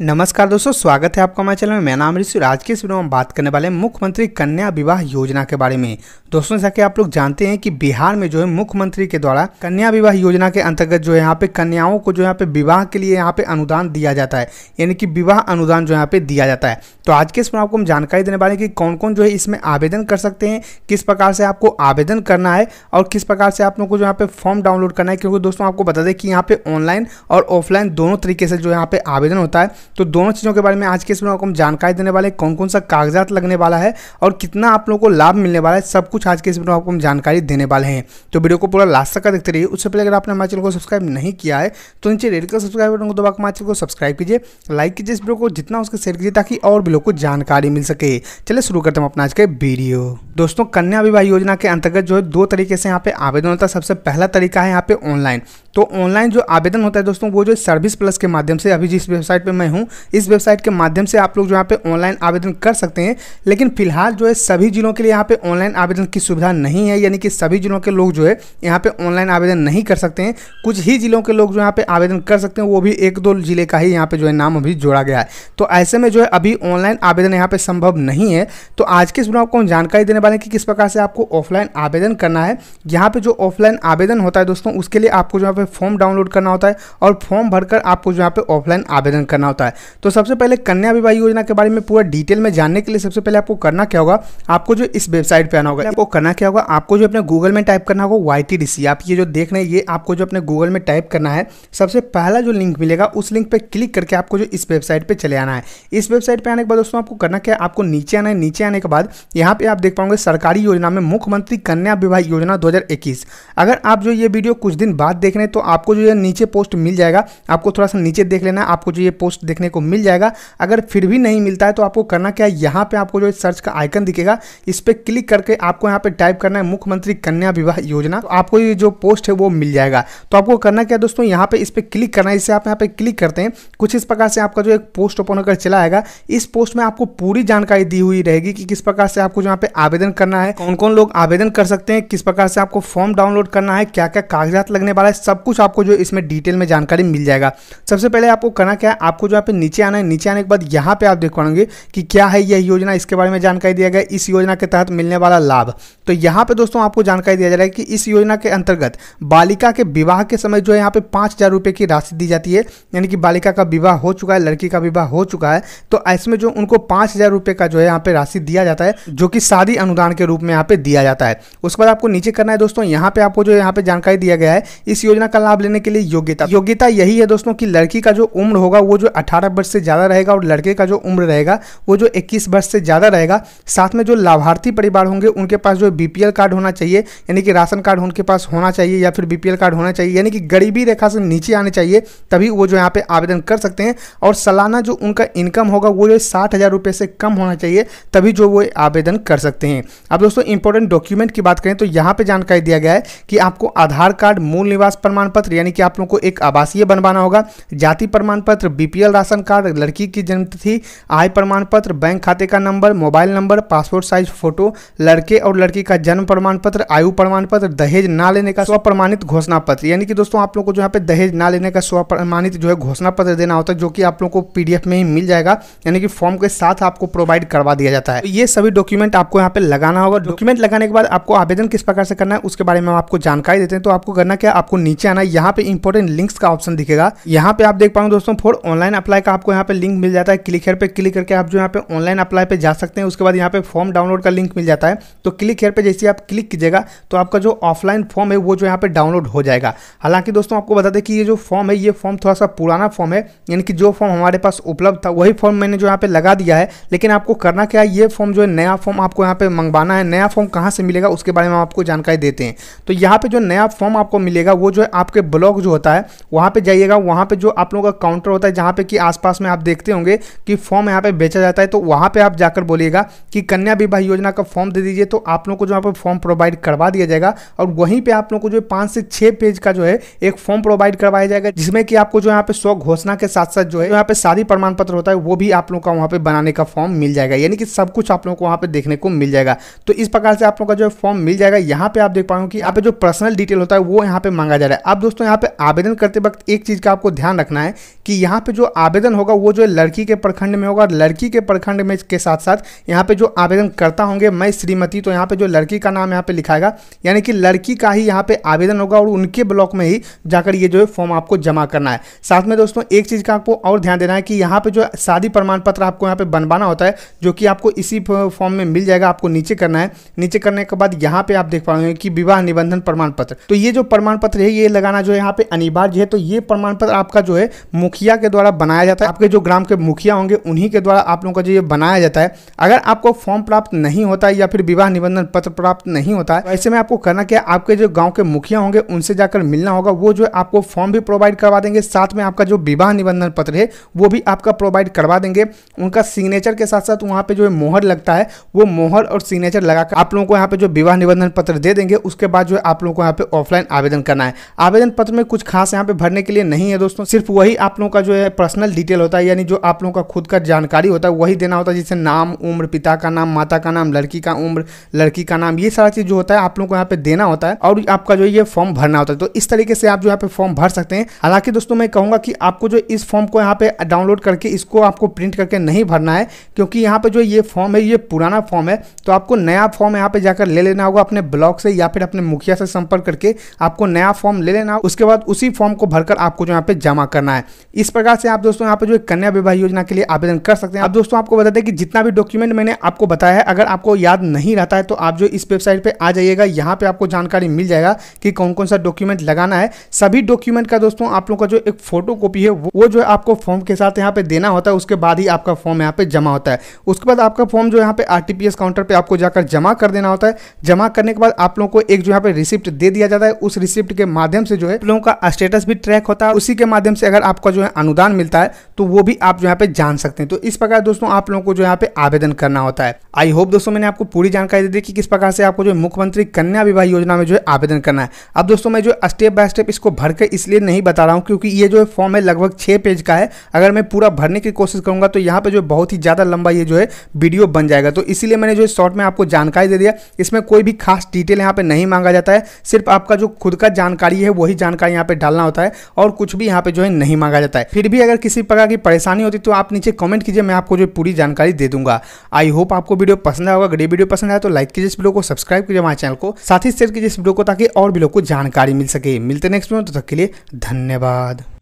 नमस्कार दोस्तों स्वागत है आपका हमारे चैनल में मैं नाम ऋषि आज के इस वीडियो में बात करने वाले हैं मुख्यमंत्री कन्या विवाह योजना के बारे में दोस्तों जैसा कि आप लोग जानते हैं कि बिहार में जो है मुख्यमंत्री के द्वारा कन्या विवाह योजना के अंतर्गत जो है यहाँ पे कन्याओं को जो यहाँ पे विवाह के लिए यहाँ पे अनुदान दिया जाता है यानी कि विवाह अनुदान जो यहाँ पे दिया जाता है तो आज के वीडियो आपको हम जानकारी देने वाले हैं कि कौन कौन जो है इसमें आवेदन कर सकते हैं किस प्रकार से आपको आवेदन करना है और किस प्रकार से आप लोग को जो यहाँ पे फॉर्म डाउनलोड करना है क्योंकि दोस्तों आपको बता दें कि यहाँ पे ऑनलाइन और ऑफलाइन दोनों तरीके से जो यहाँ पे आवेदन होता है तो दोनों चीज़ों के बारे में आज के इस वीडियो में आपको हम जानकारी देने वाले कौन कौन सा कागजात लगने वाला है और कितना आप लोगों को लाभ मिलने वाला है सब कुछ आज के इस वीडियो में आपको हम जानकारी देने वाले हैं तो वीडियो को पूरा लास्ट तक देखते रहिए उससे पहले अगर आपने हमारे चैनल को सब्सक्राइब नहीं किया है तो नीचे रेड का सब्सक्राइब बटन को दबाकर हमारे चैनल को सब्सक्राइब कीजिए लाइक कीजिए इस वीडियो को जितना उसके शेयर कीजिए ताकि और भी लोग को जानकारी मिल सके चले शुरू करते हैं अपना आज के वीडियो दोस्तों कन्या विवाह योजना के अंतर्गत जो है दो तरीके से यहाँ पे आवेदन होता है सबसे पहला तरीका है यहाँ पे ऑनलाइन तो ऑनलाइन जो आवेदन होता है दोस्तों वो जो सर्विस प्लस के माध्यम से अभी जिस वेबसाइट पर मैं हूँ हूँ इस वेबसाइट के माध्यम से आप लोग जो यहाँ पे ऑनलाइन आवेदन कर सकते हैं लेकिन फिलहाल जो है सभी जिलों के लिए यहाँ पे ऑनलाइन आवेदन की सुविधा नहीं है यानी कि सभी जिलों के लोग जो है यहाँ पे ऑनलाइन आवेदन नहीं कर सकते हैं कुछ ही जिलों के लोग जो यहाँ पे आवेदन कर सकते हैं वो भी एक दो जिले का ही यहाँ पे जो है नाम अभी जोड़ा गया है तो ऐसे में जो है अभी ऑनलाइन आवेदन यहाँ पे संभव नहीं है तो आज के इस वीडियो आपको हम जानकारी देने वाले हैं कि किस प्रकार से आपको ऑफलाइन आवेदन करना है यहाँ पे जो ऑफलाइन आवेदन होता है दोस्तों उसके लिए आपको जो यहाँ पे फॉर्म डाउनलोड करना होता है और फॉर्म भरकर आपको जो यहाँ पे ऑफलाइन आवेदन करना होता है है तो सबसे पहले कन्या विवाह योजना के बारे में पूरा डिटेल में जानने के लिए सबसे पहले आपको करना क्या होगा आपको जो इस वेबसाइट पर आना होगा आपको करना क्या होगा आपको जो अपने गूगल में टाइप करना होगा वाई आप ये जो देख रहे हैं ये आपको जो अपने गूगल में टाइप करना है सबसे पहला जो लिंक मिलेगा उस लिंक पर क्लिक करके आपको जो इस वेबसाइट पर चले आना है इस वेबसाइट पर आने के बाद दोस्तों आपको करना क्या आपको नीचे आना है नीचे आने के बाद यहाँ पे आप देख पाओगे सरकारी योजना में मुख्यमंत्री कन्या विवाह योजना 2021 अगर आप जो ये वीडियो कुछ दिन बाद देख रहे हैं तो आपको जो ये नीचे पोस्ट मिल जाएगा आपको थोड़ा सा नीचे देख लेना आपको जो ये पोस्ट देख देखने को मिल जाएगा अगर फिर भी नहीं मिलता है तो आपको करना क्या है यहाँ पर आपको जो सर्च का आइकन दिखेगा इस पर क्लिक करके आपको यहाँ पे टाइप करना है मुख्यमंत्री कन्या विवाह योजना तो आपको ये जो पोस्ट है वो मिल जाएगा तो आपको करना क्या दोस्तों यहाँ पे इस पर क्लिक करना है इसे आप यहाँ पे क्लिक करते हैं कुछ इस प्रकार से आपका जो एक पोस्ट ओपन होकर चला आएगा इस पोस्ट में आपको पूरी जानकारी दी हुई रहेगी कि किस प्रकार से आपको यहाँ पे आवेदन करना है कौन कौन लोग आवेदन कर सकते हैं किस प्रकार से आपको फॉर्म डाउनलोड करना है क्या क्या कागजात लगने वाला है सब कुछ आपको जो इसमें डिटेल में जानकारी मिल जाएगा सबसे पहले आपको करना क्या है आपको जो यहाँ पे नीचे आना है नीचे आने के बाद यहाँ पे आप देख पाएंगे कि क्या है यह योजना इसके बारे में जानकारी दिया गया इस योजना के तहत मिलने वाला लाभ तो यहाँ पे दोस्तों आपको जानकारी दिया जा रहा है कि इस योजना के अंतर्गत बालिका के विवाह के समय जो है यहाँ पे पाँच हज़ार रुपये की राशि दी जाती है यानी कि बालिका का विवाह हो चुका है लड़की का विवाह हो चुका है तो ऐसे में जो उनको पाँच हज़ार रुपये का जो है यहाँ पे राशि दिया जाता है जो कि शादी अनुदान के रूप में यहाँ पे दिया जाता है उसके बाद आपको नीचे करना है दोस्तों यहाँ पे आपको जो यहाँ पे जानकारी दिया गया है इस योजना का लाभ लेने के लिए योग्यता योग्यता यही है दोस्तों की लड़की का जो उम्र होगा वो जो अठारह वर्ष से ज़्यादा रहेगा और लड़के का जो उम्र रहेगा वो जो इक्कीस वर्ष से ज़्यादा रहेगा साथ में जो लाभार्थी परिवार होंगे उनके पास जो बी कार्ड होना चाहिए यानी कि राशन कार्ड उनके पास होना चाहिए या फिर बी कार्ड होना चाहिए यानी कि गरीबी रेखा से नीचे आने चाहिए तभी वो जो यहाँ पर आवेदन कर सकते हैं और सालाना जो उनका इनकम होगा वो जो साठ हज़ार रुपये से कम होना चाहिए तभी जो वो आवेदन कर सकते हैं अब दोस्तों इंपॉर्टेंट डॉक्यूमेंट की बात करें तो यहाँ पे जानकारी दिया गया है कि आपको आधार कार्ड मूल निवास प्रमाण पत्र यानी कि आप लोगों को एक आवासीय बनवाना होगा जाति प्रमाण पत्र बीपीएल राशन कार्ड लड़की की जन्म तिथि आय प्रमाण पत्र बैंक खाते का number mobile number passport size photo लड़के और लड़की का जन्म प्रमाण पत्र आयु प्रमाण पत्र दहेज ना लेने का स्व प्रमाणित घोषणा पत्र यानी कि दोस्तों आप लोग को जो यहाँ पे दहेज ना लेने का स्व प्रमाणित जो है घोषणा पत्र देना होता है जो कि आप लोग को पीडीएफ में ही मिल जाएगा यानी कि फॉर्म के साथ आपको प्रोवाइड करवा दिया जाता है ये सभी डॉक्यूमेंट आपको यहाँ पे लगाना होगा डॉक्यूमेंट लगाने के बाद आपको आवेदन किस प्रकार से करना है उसके बारे में हम आपको जानकारी देते हैं तो आपको करना क्या आपको नीचे आना यहाँ पे इंपोर्टेंट लिंक्स का ऑप्शन दिखेगा यहाँ पे आप देख पाओ दोस्तों फॉर ऑनलाइन अप्लाई का आपको यहाँ पे लिंक मिल जाता है क्लिक हेयर पे क्लिक करके आप जो यहाँ पे ऑनलाइन अप्लाई पे जा सकते हैं उसके बाद यहाँ पे फॉर्म डाउनलोड का लिंक मिल जाता है तो क्लिक हेयर पे जैसे आप क्लिक कीजिएगा तो आपका जो ऑफलाइन फॉर्म है वो जो यहाँ पे डाउनलोड हो जाएगा हालांकि दोस्तों आपको बता दें कि ये जो फॉर्म है ये फॉर्म थोड़ा सा पुराना फॉर्म है यानी कि जो फॉर्म हमारे पास उपलब्ध था वही फॉर्म मैंने जो यहाँ पे लगा दिया है लेकिन आपको करना क्या है ये फॉर्म जो है नया फॉर्म आपको यहाँ पे मंगवाना है नया फॉर्म कहाँ से मिलेगा उसके बारे में आपको जानकारी देते हैं तो यहाँ पे जो नया फॉर्म आपको मिलेगा वो जो है आपके ब्लॉग जो होता है वहाँ पे जाइएगा वहाँ पे जो आप लोगों का काउंटर होता है जहाँ पे कि आसपास में आप देखते होंगे कि फॉर्म यहाँ पे बेचा जाता है तो वहाँ पे आप जाकर बोलिएगा कि कन्या विवाह योजना का फॉर्म दे दीजिए तो आप लोग को जो यहाँ पर फॉर्म प्रोवाइड करवा दिया जाएगा और वहीं पर आप लोग को जो है पाँच से छः पेज का जो है एक फॉर्म प्रोवाइड करवाया जाएगा जिसमें कि आपको जो यहाँ पे सौ घोषणा के साथ साथ जो है यहाँ पे शादी प्रमाण पत्र होता है वो भी आप लोग का वहाँ पर बनाने का फॉर्म मिल जाएगा यानी कि सब कुछ आप लोगों को वहाँ पर देखने को मिल जाएगा तो इस प्रकार से आप लोग का जो फॉर्म मिल जाएगा यहाँ पे आप देख पाओ कि यहाँ पे जो पर्सनल डिटेल होता है वो यहाँ पे मांगा जा रहा है अब दोस्तों यहाँ पे आवेदन करते वक्त एक चीज का आपको ध्यान रखना है कि यहाँ पे जो आवेदन होगा वो जो है लड़की के प्रखंड में होगा और लड़की के प्रखंड में के साथ साथ यहाँ पे जो आवेदन करता होंगे मैं श्रीमती तो यहाँ पे जो लड़की का नाम यहाँ पे लिखाएगा यानी कि लड़की का ही यहाँ पे आवेदन होगा और उनके ब्लॉक में ही जाकर ये जो है फॉर्म आपको जमा करना है साथ में दोस्तों एक चीज़ का आपको और ध्यान देना है कि यहाँ पर जो शादी प्रमाण पत्र आपको यहाँ पे बनवाना होता है जो कि आपको इसी फॉर्म में मिल जाएगा आपको नीचे करना है नीचे करने के बाद यहाँ पे आप देख पाएंगे कि विवाह निबंधन प्रमाण पत्र तो ये जो प्रमाण पत्र है ये लगाना जो है यहाँ पे अनिवार्य है तो ये प्रमाण पत्र आपका जो है मुखिया के द्वारा बनाया बनाया जाता है आपके जो ग्राम के मुखिया होंगे उन्हीं के द्वारा आप लोगों का जो ये बनाया जाता है अगर आपको फॉर्म प्राप्त नहीं होता है या फिर विवाह निबंधन पत्र प्राप्त नहीं होता है तो ऐसे में आपको करना क्या आपके जो गाँव के मुखिया होंगे उनसे जाकर मिलना होगा वो जो है आपको फॉर्म भी प्रोवाइड करवा देंगे साथ में आपका जो विवाह निबंधन पत्र है वो भी आपका प्रोवाइड करवा देंगे उनका सिग्नेचर के साथ साथ वहाँ पे जो है मोहर लगता है वो मोहर और सिग्नेचर लगाकर आप लोगों को यहाँ पे जो विवाह निबंधन पत्र दे देंगे उसके बाद जो है आप लोगों को यहाँ पे ऑफलाइन आवेदन करना है आवेदन पत्र में कुछ खास यहाँ पे भरने के लिए नहीं है दोस्तों सिर्फ वही आप लोगों का जो है पर्सनल पर्सनल डिटेल होता है यानी जो आप लोगों का खुद का जानकारी होता है वही देना होता है जैसे नाम उम्र पिता का नाम माता का नाम लड़की का उम्र लड़की का नाम ये सारा चीज़ जो होता है आप लोगों को यहाँ पे देना होता है और आपका जो ये फॉर्म भरना होता है तो इस तरीके से आप जो यहाँ पे फॉर्म भर सकते हैं हालांकि दोस्तों मैं कहूँगा कि आपको जो इस फॉर्म को यहाँ पे डाउनलोड करके इसको आपको प्रिंट करके नहीं भरना है क्योंकि यहाँ पे जो ये फॉर्म है ये पुराना फॉर्म है तो आपको नया फॉर्म यहाँ पे जाकर ले लेना होगा अपने ब्लॉक से या फिर अपने मुखिया से संपर्क करके आपको नया फॉर्म ले लेना उसके बाद उसी फॉर्म को भरकर आपको जो यहाँ पे जमा करना है इस प्रकार से आप दोस्तों दोस्तों यहाँ पे जो कन्या विवाह योजना के लिए आवेदन कर सकते हैं अब दोस्तों आपको बता दें कि जितना भी डॉक्यूमेंट मैंने आपको बताया है अगर आपको याद नहीं रहता है तो आप जो इस वेबसाइट पर आ जाइएगा यहाँ पे आपको जानकारी मिल जाएगा कि कौन कौन सा डॉक्यूमेंट लगाना है सभी डॉक्यूमेंट का दोस्तों आप लोगों का जो एक फोटो कॉपी है वो जो है आपको फॉर्म के साथ यहाँ पे देना होता है उसके बाद ही आपका फॉर्म यहाँ पे जमा होता है उसके बाद आपका फॉर्म जो यहाँ पे आर काउंटर पे आपको जाकर जमा कर देना होता है जमा करने के बाद आप लोगों को एक जो यहाँ पे रिसिप्ट दे दिया जाता है उस रिसिप्ट के माध्यम से जो है लोगों का स्टेटस भी ट्रैक होता है उसी के माध्यम से अगर आपका जो है अनुदान मिलता है होता है तो वो भी आप जो यहाँ पे जान सकते हैं तो इस प्रकार दोस्तों आप लोगों को जो यहाँ पे आवेदन करना होता है आई होप दोस्तों मैंने आपको पूरी जानकारी दे दी कि किस प्रकार से आपको जो मुख्यमंत्री कन्या विवाह योजना में जो है आवेदन करना है अब दोस्तों मैं जो स्टेप बाय स्टेप इसको भरकर इसलिए नहीं बता रहा हूँ क्योंकि ये जो फॉर्म है लगभग छः पेज का है अगर मैं पूरा भरने की कोशिश करूंगा तो यहाँ पर जो बहुत ही ज़्यादा लंबा ये जो है वीडियो बन जाएगा तो इसीलिए मैंने जो शॉर्ट में आपको जानकारी दे दिया इसमें कोई भी खास डिटेल यहाँ पर नहीं मांगा जाता है सिर्फ आपका जो खुद का जानकारी है वही जानकारी यहाँ पर डालना होता है और कुछ भी यहाँ पर जो है नहीं मांगा जाता है फिर भी अगर किसी प्रकार की परेशानी होती तो आप नीचे कमेंट कीजिए मैं आपको जो पूरी जानकारी दे दूंगा आई होप आपको वीडियो पसंद आएगा अगर ये वीडियो पसंद आया तो लाइक कीजिए इस वीडियो को सब्सक्राइब कीजिए हमारे चैनल को साथ ही शेयर कीजिए इस वीडियो को ताकि और भी लोग को जानकारी मिल सके मिलते नेक्स्ट वीडियो तो तक के लिए धन्यवाद